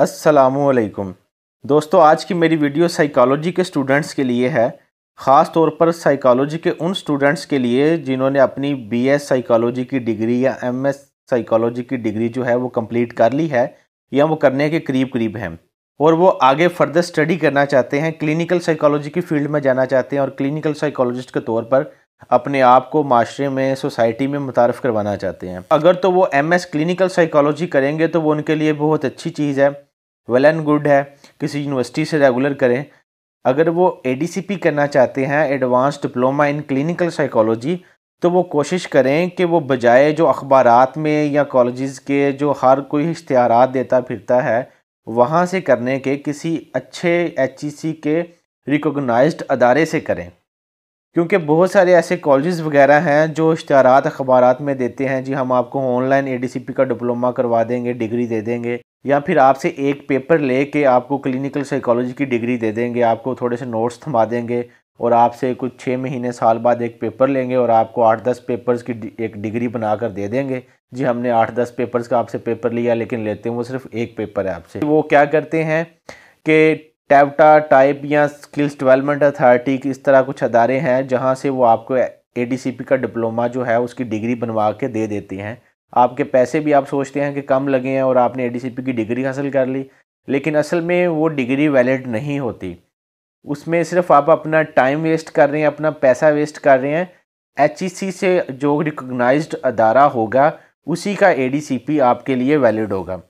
असलकुम दोस्तों आज की मेरी वीडियो साइकोलॉजी के स्टूडेंट्स के लिए है ख़ास तौर पर साइकोलॉजी के उन स्टूडेंट्स के लिए जिन्होंने अपनी बीएस साइकोलॉजी की डिग्री या एमएस साइकोलॉजी की डिग्री जो है वो कंप्लीट कर ली है या वो करने के करीब करीब हैं और वो आगे फर्दर स्टडी करना चाहते हैं क्लिनिकल साइकोलॉजी की फील्ड में जाना चाहते हैं और क्लिनिकल साइकोलॉजिस्ट के तौर पर अपने आप को माशरे में सोसाइटी में मुतारफ़ करवाना चाहते हैं अगर तो वो एम एस क्लिनिकल साइकोलॉजी करेंगे तो वो उनके लिए बहुत अच्छी चीज़ है वेल एंड गुड है किसी यूनिवर्सिटी से रेगुलर करें अगर वो ए करना चाहते हैं advance diploma in clinical psychology तो वो कोशिश करें कि वो बजाय जो अखबार में या कॉलेज़ के जो हर कोई इश्तहार देता फिरता है वहाँ से करने के किसी अच्छे एच e के रिकोगनाइज अदारे से करें क्योंकि बहुत सारे ऐसे कॉलेज़ वगैरह हैं जो इश्तहार अखबार में देते हैं जी हम आपको ऑनलाइन ए का डिप्लोमा करवा देंगे डिग्री दे देंगे या फिर आपसे एक पेपर ले के आपको क्लिनिकल साइकोलॉजी की डिग्री दे देंगे आपको थोड़े से नोट्स थमा देंगे और आपसे कुछ छः महीने साल बाद एक पेपर लेंगे और आपको आठ दस पेपर्स की एक डिग्री बना कर दे देंगे जी हमने आठ दस पेपर्स का आपसे पेपर लिया लेकिन लेते हैं वो सिर्फ एक पेपर है आपसे वो क्या करते हैं कि टैपटा टाइप या स्किल्स डेवलपमेंट अथॉरिटी इस तरह कुछ अदारे हैं जहाँ से वो आपको ए का डिप्लोमा जो है उसकी डिग्री बनवा के दे देते हैं आपके पैसे भी आप सोचते हैं कि कम लगे हैं और आपने ए की डिग्री हासिल कर ली लेकिन असल में वो डिग्री वैलिड नहीं होती उसमें सिर्फ आप अपना टाइम वेस्ट कर रहे हैं अपना पैसा वेस्ट कर रहे हैं एच e से जो रिकोगनाइज अदारा होगा उसी का ए आपके लिए वैलिड होगा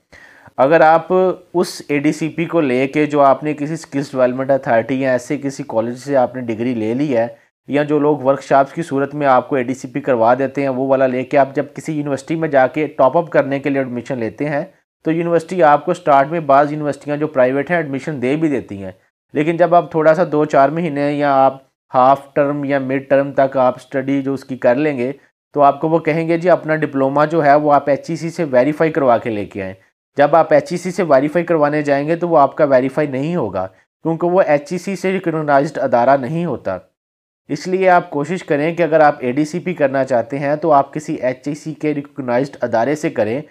अगर आप उस ए को लेके जो आपने किसी स्किल्स डेवलपमेंट अथॉरिटी या ऐसे किसी कॉलेज से आपने डिग्री ले ली है या जो लोग वर्कशॉप्स की सूरत में आपको ए करवा देते हैं वो वाला लेके आप जब किसी यूनिवर्सिटी में जाके टॉपअप करने के लिए एडमिशन लेते हैं तो यूनिवर्सिटी आपको स्टार्ट में बाज़ यूनिवर्सिटियाँ जो प्राइवेट हैं एडमिशन दे भी देती हैं लेकिन जब आप थोड़ा सा दो चार महीने या आप हाफ टर्म या मिड टर्म तक आप स्टडी जो उसकी कर लेंगे तो आपको वो कहेंगे जी अपना डिप्लोमा जो है वो आप एच e से वेरीफाई करवा के लेके आएँ जब आप एच e से वेरीफाई करवाने जाएंगे तो वो आपका वेरीफाई नहीं होगा क्योंकि वो एच e से रिकोगनाइज अदारा नहीं होता इसलिए आप कोशिश करें कि अगर आप ए करना चाहते हैं तो आप किसी एच के रिकोगनाइज अदारे से करें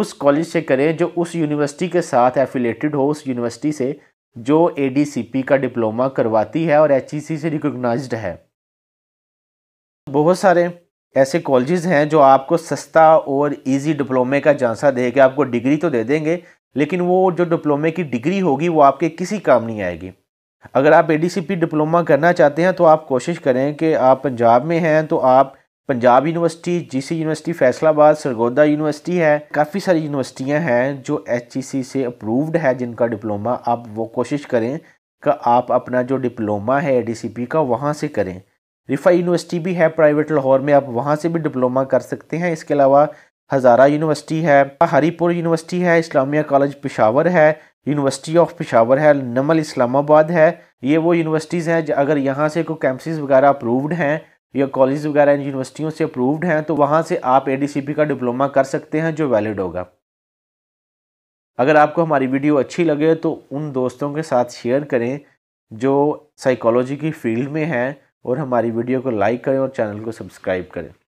उस कॉलेज से करें जो उस यूनिवर्सिटी के साथ एफिलेटेड हो उस यूनिवर्सिटी से जो ए का डिप्लोमा करवाती है और एच से रिकोगनाइज है बहुत सारे ऐसे कॉलेजेस हैं जो आपको सस्ता और इजी डिप्लोमे का झांसा दे के आपको डिग्री तो दे देंगे लेकिन वो जो डिप्लोमे की डिग्री होगी वो आपके किसी काम नहीं आएगी अगर आप ए डिप्लोमा करना चाहते हैं तो आप कोशिश करें कि आप पंजाब में हैं तो आप Punjab university GC university Faisalabad Sargodha university है काफ़ी सारी यूनिवर्सिटियां हैं जो एच e से अप्रूव्ड है जिनका डिप्लोमा आप वो कोशिश करें कि आप अपना जो डिप्लोमा है ए का वहाँ से करें रिफा यूनिवर्सिटी भी है प्राइवेट लाहौर में आप वहाँ से भी डिप्लोमा कर सकते हैं इसके अलावा हज़ारा यूनिवर्सिटी है हरीपुर यूनिवर्सिटी है इस्लामिया कॉलेज पिशावर है यूनिवर्सिटी ऑफ पिशावर है नमल इस्लामाबाद है ये वो यूनिवर्सिटीज़ हैं अगर यहाँ से कोई कैंपसिस वगैरह अप्रूव्ड हैं या कॉलेज वगैरह इन यूनिवर्सिटियों से अप्रूव्ड हैं तो वहाँ से आप ए का डिप्लोमा कर सकते हैं जो वैलिड होगा अगर आपको हमारी वीडियो अच्छी लगे तो उन दोस्तों के साथ शेयर करें जो साइकोलॉजी की फील्ड में हैं और हमारी वीडियो को लाइक करें और चैनल को सब्सक्राइब करें